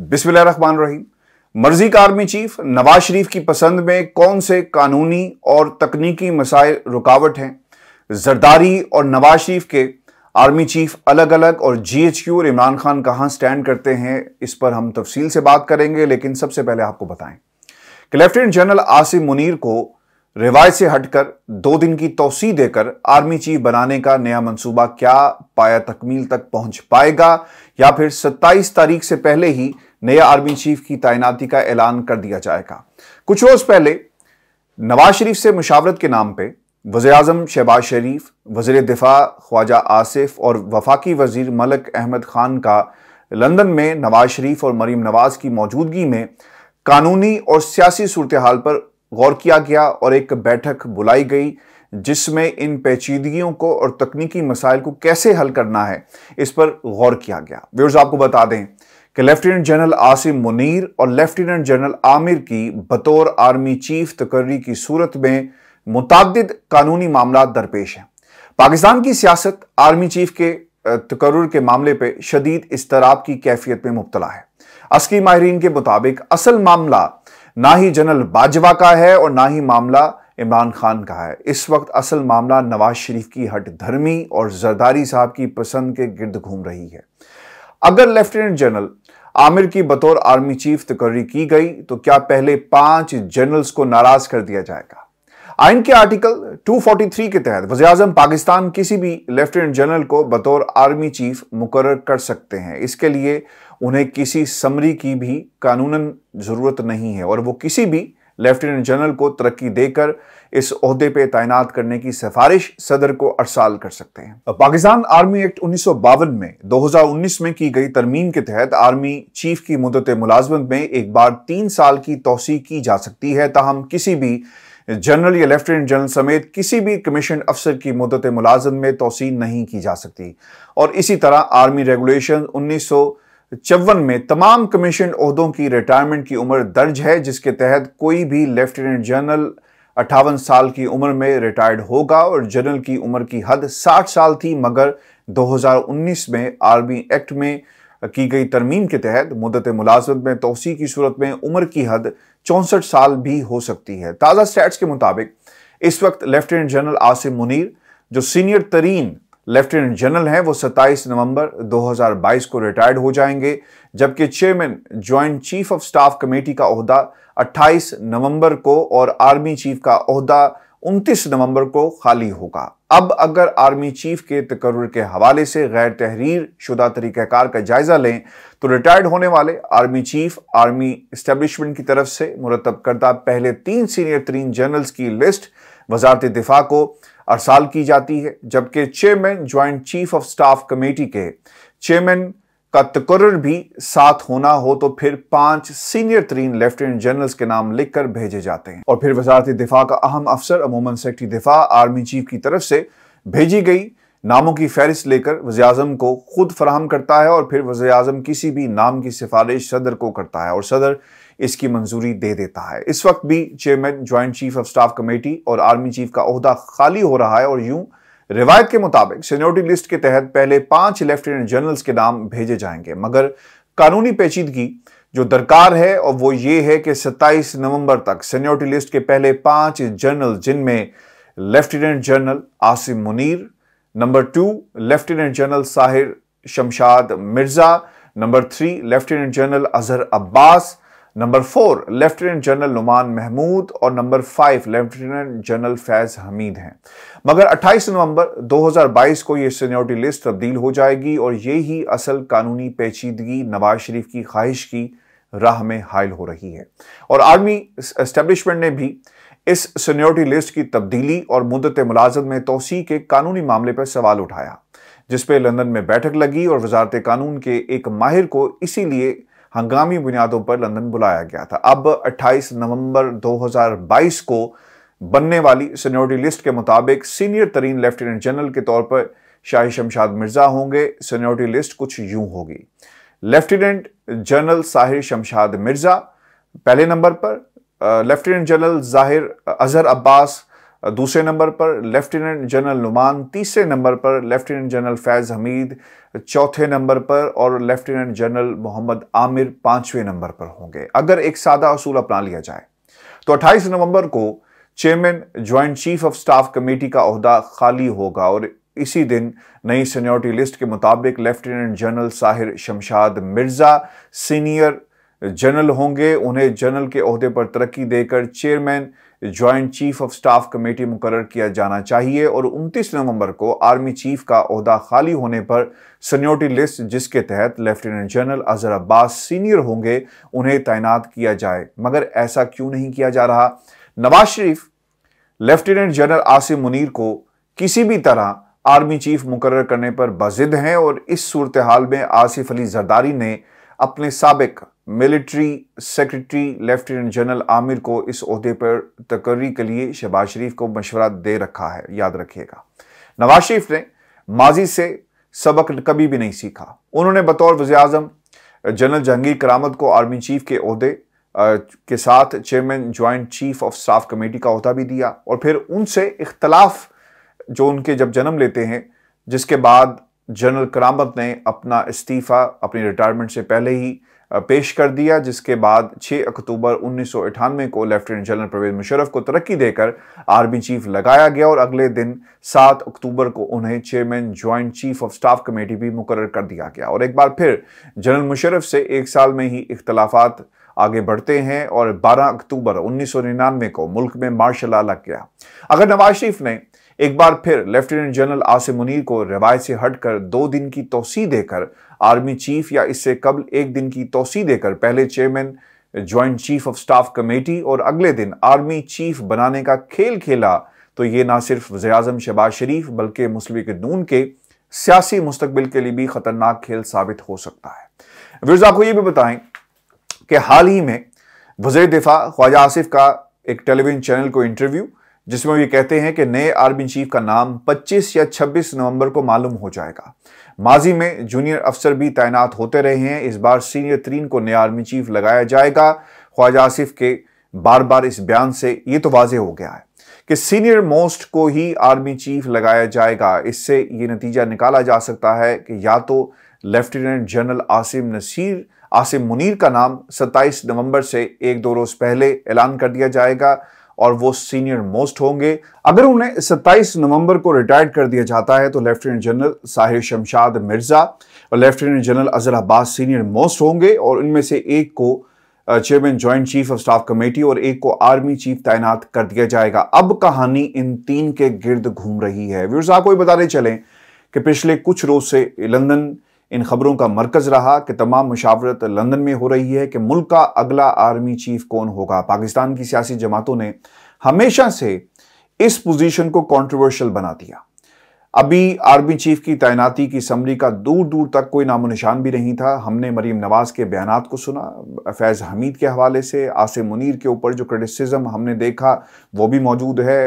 रहमान रहीम मर्जी का army chief Nawaz शरीफ की पसंद में कौन से कानूनी और तकनीकी मसाइल रुकावट हैं जरदारी और नवाज शरीफ के आर्मी चीफ अलग अलग और जी एच क्यू और इमरान खान कहाँ स्टैंड करते हैं इस पर हम तफसील से बात करेंगे लेकिन सबसे पहले आपको बताएं कि लेफ्टिनेंट जनरल आसिम मुनीर को रिवाज से हटकर दो दिन की तोसी देकर आर्मी चीफ बनाने का नया मंसूबा क्या पाया तकमील तक पहुंच पाएगा या फिर 27 तारीख से पहले ही नया आर्मी चीफ की तैनाती का ऐलान कर दिया जाएगा कुछ रोज़ पहले नवाज शरीफ से मुशावरत के नाम पर वजे अजम शहबाज शरीफ वजीर दिफा ख्वाजा आसिफ और वफाकी वजीर मलक अहमद ख़ान का लंदन में नवाज शरीफ और मरीम नवाज की मौजूदगी में कानूनी और सियासी सूरत हाल पर गौर किया गया और एक बैठक बुलाई गई जिसमें इन पेचीदगियों को और तकनीकी मसाइल को कैसे हल करना है इस पर गौर किया गया व्यवर्स आपको बता दें कि लेफ्टिनेंट जनरल आसिम मुनीर और लेफ्टिनेंट जनरल आमिर की बतौर आर्मी चीफ तकर्री की सूरत में मुतद कानूनी मामला दरपेश हैं पाकिस्तान की सियासत आर्मी चीफ के तकर्र के मामले पर शदीद इसतराब की कैफियत में मुबतला है असकी माहरीन के मुताबिक असल मामला ना ही जनरल बाजवा का है और ना ही मामला इमरान खान का है इस वक्त असल मामला नवाज शरीफ की हट धर्मी और जरदारी साहब की पसंद के गिर्द घूम रही है अगर लेफ्टिनेंट जनरल आमिर की बतौर आर्मी चीफ तकर्री की गई तो क्या पहले पांच जनरल्स को नाराज कर दिया जाएगा आइन के आर्टिकल 243 के तहत वजे अजम पाकिस्तान किसी भी लेफ्टिनेंट जनरल को बतौर आर्मी चीफ मुकर कर सकते हैं इसके लिए उन्हें किसी समरी की भी कानूनन ज़रूरत नहीं है और वो किसी भी लेफ्टिनेंट जनरल को तरक्की देकर इस अहदे पे तैनात करने की सिफारिश सदर को अरसाल कर सकते हैं पाकिस्तान आर्मी एक्ट उन्नीस में 2019 में की गई तरमीम के तहत आर्मी चीफ की मुदत मुलाजमत में एक बार तीन साल की तोसी की जा सकती है ताहम किसी भी जनरल या लेफ्टिनेंट जनरल समेत किसी भी कमीशन अफसर की मुदत मुलाजमत में तोसी नहीं की जा सकती और इसी तरह आर्मी रेगुलेशन उन्नीस सौ चौवन में तमाम कमीशन अहदों की रिटायरमेंट की उम्र दर्ज है जिसके तहत कोई भी लेफ्टिनेंट जनरल अट्ठावन साल की उम्र में रिटायर्ड होगा और जनरल की उम्र की हद 60 साल थी मगर 2019 में आर्मी एक्ट में की गई तरमीम के तहत मुदत मुलाजमत में तोसी की सूरत में उम्र की हद चौंसठ साल भी हो सकती है ताज़ा स्टैट्स के मुताबिक इस वक्त लेफ्टिनेंट जनरल आसिम मुनीर जो सीनियर तरीन लेफ्टिनेंट जनरल हैं वो 27 नवंबर 2022 को रिटायर्ड हो जाएंगे जबकि chairman joint chief of staff committee का अहदा 28 नवंबर को और आर्मी चीफ का अहदा 29 नवंबर को खाली होगा अब अगर आर्मी चीफ के तकर्र के हवाले से गैर तहरीर शुदा तरीक़ाकार का जायज़ा लें तो रिटायर्ड होने वाले आर्मी चीफ आर्मी इस्टेब्लिशमेंट की तरफ से मुरतब करदा पहले तीन सीनियर तरीन जनरल्स की लिस्ट वजारत दिफा को अरसाल की जाती है जबकि chairman joint chief of staff committee के चेयरमैन का तकर्र भी साथ होना हो तो फिर पांच सीनियर तरीन लेफ्टिनेंट जनरल्स के नाम लिखकर भेजे जाते हैं और फिर वजारत दिफा का अहम अफसर अमूमन सेक्रेटरी दिफा आर्मी चीफ की तरफ से भेजी गई नामों की फहरिस्त लेकर अजम को खुद फराहम करता है और फिर वजी किसी भी नाम की सिफारिश सदर को करता है और सदर इसकी मंजूरी दे देता है इस वक्त भी chairman joint chief of staff committee और आर्मी चीफ का अहदा खाली हो रहा है और यूं रिवायत के मुताबिक सीनियोरिटी लिस्ट के तहत पहले पांच लेफ्टिनेंट जनरल्स के नाम भेजे जाएंगे मगर कानूनी पेचीदगी जो दरकार है और वो ये है कि 27 नवंबर तक सीनियोरिटी लिस्ट के पहले पांच जनरल जिनमें lieutenant general Asim Munir number two lieutenant general Sahir Shamshad Mirza number three lieutenant general Azhar Abbas number four lieutenant general Nauman Mahmood और number five lieutenant general Faiz Hamid हैं मगर 28 नवंबर 2022 को ये सीनियोरिटी लिस्ट तब्दील हो जाएगी और ये ही असल कानूनी पेचीदगी नवाज शरीफ की ख्वाहिश की राह में हायल हो रही है और आर्मी एस्टेब्लिशमेंट ने भी इस सीनियोरिटी लिस्ट की तब्दीली और मुद्दत मुलाजत में तोसी के कानूनी मामले पर सवाल उठाया जिसपे लंदन में बैठक लगी और वजारत कानून के एक माहिर को इसीलिए हंगामी बुनियादों पर लंदन बुलाया गया था अब 28 नवंबर 2022 को बनने वाली सीनियोरिटी लिस्ट के मुताबिक सीनियर तरीन लेफ्टिनेंट जनरल के तौर पर शाही शमशाद मिर्जा होंगे सीनियोरिटी लिस्ट कुछ यूं होगी लेफ्टिनेंट जनरल साहिर शमशाद मिर्जा पहले नंबर पर लेफ्टिनेंट जनरल जाहिर अजहर अब्बास दूसरे नंबर पर लेफ्टिनेंट जनरल नुमान तीसरे नंबर पर लेफ्टिनेंट जनरल फैज़ हमीद चौथे नंबर पर और लेफ्टिनेंट जनरल मोहम्मद आमिर पांचवें नंबर पर होंगे अगर एक सादा असूल अपना लिया जाए तो 28 नवंबर को chairman joint chief of staff committee का अहदा खाली होगा और इसी दिन नई सीनियोरिटी लिस्ट के मुताबिक lieutenant general Sahir Shamshad Mirza senior general होंगे उन्हें जनरल के अहदे पर तरक्की देकर chairman joint chief of staff committee मुकर किया जाना चाहिए और 29 नवंबर को आर्मी चीफ का अहदा खाली होने पर सन्योरिटी लिस्ट जिसके तहत lieutenant general Azhar Abbas senior होंगे उन्हें तैनात किया जाए मगर ऐसा क्यों नहीं किया जा रहा नवाज शरीफ लेफ्टिनेंट जनरल आसिम मुनीर को किसी भी तरह आर्मी चीफ मुकर करने पर बजिद हैं और इस सूरत हाल में आसिफ अली जरदारी ने अपने सबक military secretary lieutenant general Amir को इस अहदे पर तकर्री के लिए शहबाज शरीफ को मशवरा दे रखा है याद रखिएगा नवाज शरीफ ने माजी से सबक कभी भी नहीं सीखा उन्होंने बतौर वजे अजम जनरल जहांगीर करामद को आर्मी चीफ के अहदे के साथ chairman joint chief of staff committee का अहदा भी दिया और फिर उनसे इख्तलाफ जो उनके जब जन्म लेते हैं जिसके बाद जनरल करामत ने अपना इस्तीफ़ा अपनी रिटायरमेंट से पहले ही पेश कर दिया जिसके बाद 6 अक्टूबर उन्नीस को लेफ्टिनेंट जनरल परवेज मुशरफ को तरक्की देकर आर्मी चीफ लगाया गया और अगले दिन 7 अक्टूबर को उन्हें chairman joint chief of staff committee भी मुकर कर दिया गया और एक बार फिर जनरल मुशरफ से एक साल में ही इख्तलाफात आगे बढ़ते हैं और 12 अक्टूबर उन्नीस को मुल्क में मार्शल लग गया अगर नवाज शरीफ ने एक बार फिर लेफ्टिनेंट जनरल आसिम मुनीर को रिवायत से हटकर दो दिन की तोसी देकर आर्मी चीफ या इससे कबल एक दिन की तोसी देकर पहले chairman joint chief of staff committee और अगले दिन आर्मी चीफ बनाने का खेल खेला तो ये ना सिर्फ वजी अजम शहबाज शरीफ बल्कि मुस्लिम नून के सियासी मुस्तबिल के लिए भी खतरनाक खेल साबित हो सकता है विर्जा आपको ये भी बताएं कि हाल ही में वजे दिफा ख्वाजा आसिफ का एक टेलीविजन चैनल को इंटरव्यू जिसमें वे कहते हैं कि नए आर्मी चीफ का नाम 25 या 26 नवंबर को मालूम हो जाएगा माजी में जूनियर अफसर भी तैनात होते रहे हैं इस बार सीनियर तीन को नया आर्मी चीफ लगाया जाएगा ख्वाजा आसिफ के बार बार इस बयान से ये तो वाजे हो गया है कि सीनियर मोस्ट को ही आर्मी चीफ लगाया जाएगा इससे ये नतीजा निकाला जा सकता है कि या तो लेफ्टिनेंट जनरल आसिम नसीर आसिम मुनीर का नाम 27 नवंबर से एक दो रोज़ पहले ऐलान कर दिया जाएगा और वो सीनियर मोस्ट होंगे अगर उन्हें 27 नवंबर को रिटायर्ड कर दिया जाता है तो लेफ्टिनेंट जनरल साहिर शमशाद मिर्ज़ा और lieutenant general Azhar Abbas senior most होंगे और उनमें से एक को chairman joint chief of staff committee और एक को आर्मी चीफ तैनात कर दिया जाएगा अब कहानी इन तीन के गिर्द घूम रही है व्यवसाय को बताने चलें कि पिछले कुछ रोज से लंदन इन खबरों का मरकज रहा कि तमाम मुशावरत लंदन में हो रही है कि मुल्क का अगला आर्मी चीफ कौन होगा पाकिस्तान की सियासी जमातों ने हमेशा से इस पोजीशन को कंट्रोवर्शियल बना दिया अभी आर्मी चीफ की तैनाती की समरी का दूर दूर तक कोई नामो निशान भी नहीं था हमने मरीम नवाज़ के बयान को सुना फैज़ हमीद के हवाले से आसिम मुनीर के ऊपर जो क्रिटिसिज्म हमने देखा वो भी मौजूद है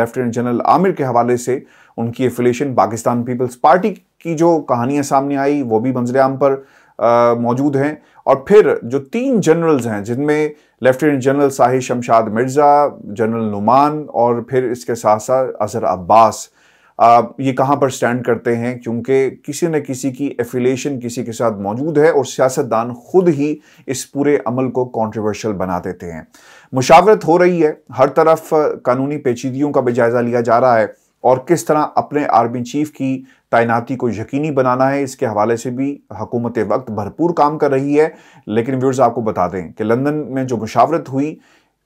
लेफ्टिनेंट जनरल आमिर के हवाले से उनकी एफिलेशन पाकिस्तान पीपल्स पार्टी की जो कहानियाँ सामने आई वो भी मंजरेआम पर मौजूद हैं और फिर जो तीन जनरल्स हैं जिनमें lieutenant general Sahid Shamshad Mirza general Nauman और फिर इसके साथ साथ अजहर अब्बास आ, ये कहाँ पर स्टैंड करते हैं क्योंकि किसी न किसी की एफिलेशन किसी के साथ मौजूद है और सियासतदान खुद ही इस पूरे अमल को कंट्रोवर्शियल बना देते हैं मुशावरत हो रही है हर तरफ कानूनी पेचीदगियों का भी जायज़ा लिया जा रहा है और किस तरह अपने आर्मी चीफ की तैनाती को यकीनी बनाना है इसके हवाले से भी हकूमत वक्त भरपूर काम कर रही है लेकिन व्यूर्स आपको बता दें कि लंदन में जो मुशावरत हुई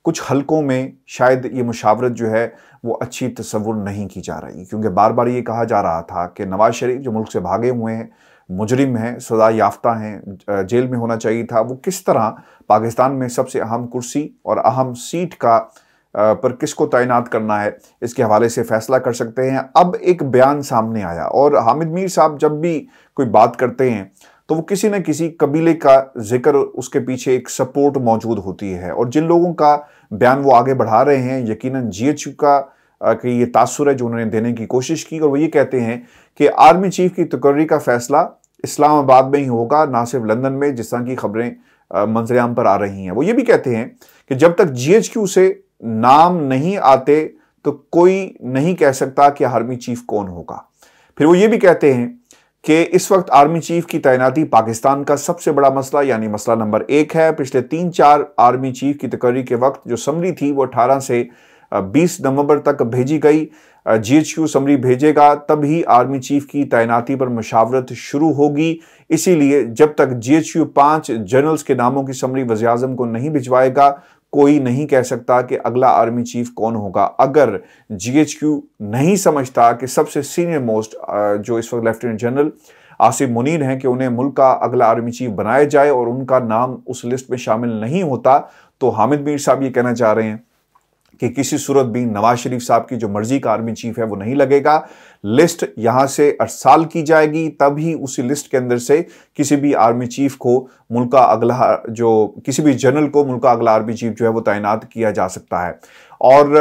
कुछ हलकों में शायद ये मुशावरत जो है वो अच्छी तस्वुर नहीं की जा रही क्योंकि बार बार ये कहा जा रहा था कि नवाज़ शरीफ जो मुल्क से भागे हुए हैं मुजरिम हैं सजा याफ्ता हैं जेल में होना चाहिए था वो किस तरह पाकिस्तान में सबसे अहम कुर्सी और अहम सीट का पर किसको तैनात करना है इसके हवाले से फैसला कर सकते हैं अब एक बयान सामने आया और हामिद मीर साहब जब भी कोई बात करते हैं तो वो किसी न किसी कबीले का जिक्र उसके पीछे एक सपोर्ट मौजूद होती है और जिन लोगों का बयान वो आगे बढ़ा रहे हैं यकीनन जीएचयू का कि ये तासुर है जो उन्होंने देने की कोशिश की और वो ये कहते हैं कि आर्मी चीफ की तकर्री का फैसला इस्लामाबाद में ही होगा ना सिर्फ लंदन में जिस तरह की खबरें मंजरेआम पर आ रही हैं वो ये भी कहते हैं कि जब तक जीएचक्यू से नाम नहीं आते तो कोई नहीं कह सकता कि आर्मी चीफ कौन होगा फिर वो ये भी कहते हैं कि इस वक्त आर्मी चीफ की तैनाती पाकिस्तान का सबसे बड़ा मसला यानी मसला नंबर एक है पिछले तीन चार आर्मी चीफ की तकर्री के वक्त जो समरी थी वो अठारह से 20 नवंबर तक भेजी गई जी एच क्यू समरी भेजेगा तब ही आर्मी चीफ की तैनाती पर मशावरत शुरू होगी इसीलिए जब तक जी एच क्यू जनरल्स के नामों की समरी वजी अजम को नहीं भिजवाएगा कोई नहीं कह सकता कि अगला आर्मी चीफ कौन होगा अगर जीएचक्यू नहीं समझता कि सबसे सीनियर मोस्ट जो इस वक्त लेफ्टिनेंट जनरल आसिफ मुनीर हैं कि उन्हें मुल्क का अगला आर्मी चीफ बनाया जाए और उनका नाम उस लिस्ट में शामिल नहीं होता तो हामिद मीर साहब ये कहना चाह रहे हैं कि किसी सूरत भी नवाज शरीफ साहब की जो मर्जी का आर्मी चीफ है वो नहीं लगेगा लिस्ट यहां से अरसाल की जाएगी तभी उसी लिस्ट के अंदर से किसी भी आर्मी चीफ को मुल्क का अगला जो किसी भी जनरल को मुल्क का अगला आर्मी चीफ जो है वो तैनात किया जा सकता है और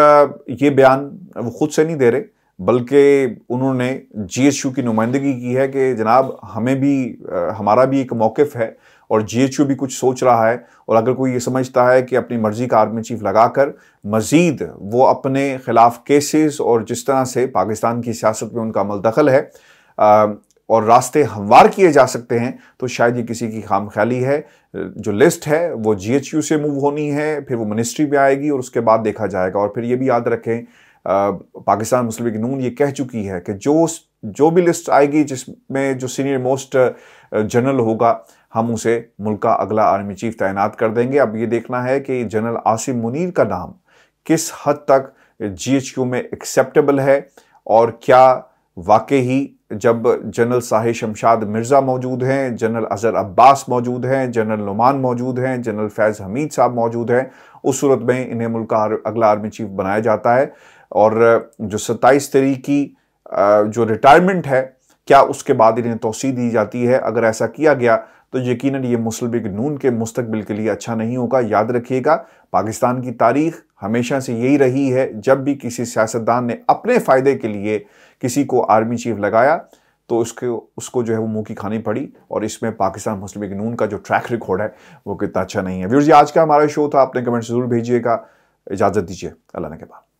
ये बयान वो खुद से नहीं दे रहे बल्कि उन्होंने जी की नुमाइंदगी की है कि जनाब हमें भी हमारा भी एक मौकफ है और जीएचयू भी कुछ सोच रहा है और अगर कोई ये समझता है कि अपनी मर्जी का आर्मी चीफ लगाकर मज़ीद वो अपने ख़िलाफ़ केसेस और जिस तरह से पाकिस्तान की सियासत में उनका अमल दखल है आ, और रास्ते हमवार किए जा सकते हैं तो शायद ये किसी की खाम ख्याली है जो लिस्ट है वो यू से मूव होनी है फिर वो मिनिस्ट्री में आएगी और उसके बाद देखा जाएगा और फिर ये भी याद रखें पाकिस्तान मुस्लिम लीग नून ये कह चुकी है कि जो जो भी लिस्ट आएगी जिसमें जो सीनियर मोस्ट जनरल होगा हम उसे मुल्क का अगला आर्मी चीफ तैनात कर देंगे अब ये देखना है कि जनरल आसिम मुनीर का नाम किस हद तक जीएचक्यू में एक्सेप्टेबल है और क्या वाकई ही जब जनरल साहि शमशाद मिर्ज़ा मौजूद हैं जनरल अजहर अब्बास मौजूद हैं जनरल नुमान मौजूद हैं जनरल फैज़ हमीद साहब मौजूद हैं उस सूरत में इन्हें मुल्क का अगला आर्मी चीफ बनाया जाता है और जो सत्ताईस तरीक की जो रिटायरमेंट है क्या उसके बाद इन्हें तोसी दी जाती है अगर ऐसा किया गया तो यकीन ये मुस्लिम नून के मुस्तबिल के लिए अच्छा नहीं होगा याद रखिएगा पाकिस्तान की तारीख हमेशा से यही रही है जब भी किसी सियासतदान ने अपने फ़ायदे के लिए किसी को आर्मी चीफ लगाया तो उसके उसको जो है वो मुंह की खानी पड़ी और इसमें पाकिस्तान मुस्लिम नून का जो ट्रैक रिकॉर्ड है वो कितना अच्छा नहीं है व्यूर जी आज का हमारा शो था आपने कमेंट ज़रूर भेजिएगा इजाज़त दीजिए अल्लाह के बाद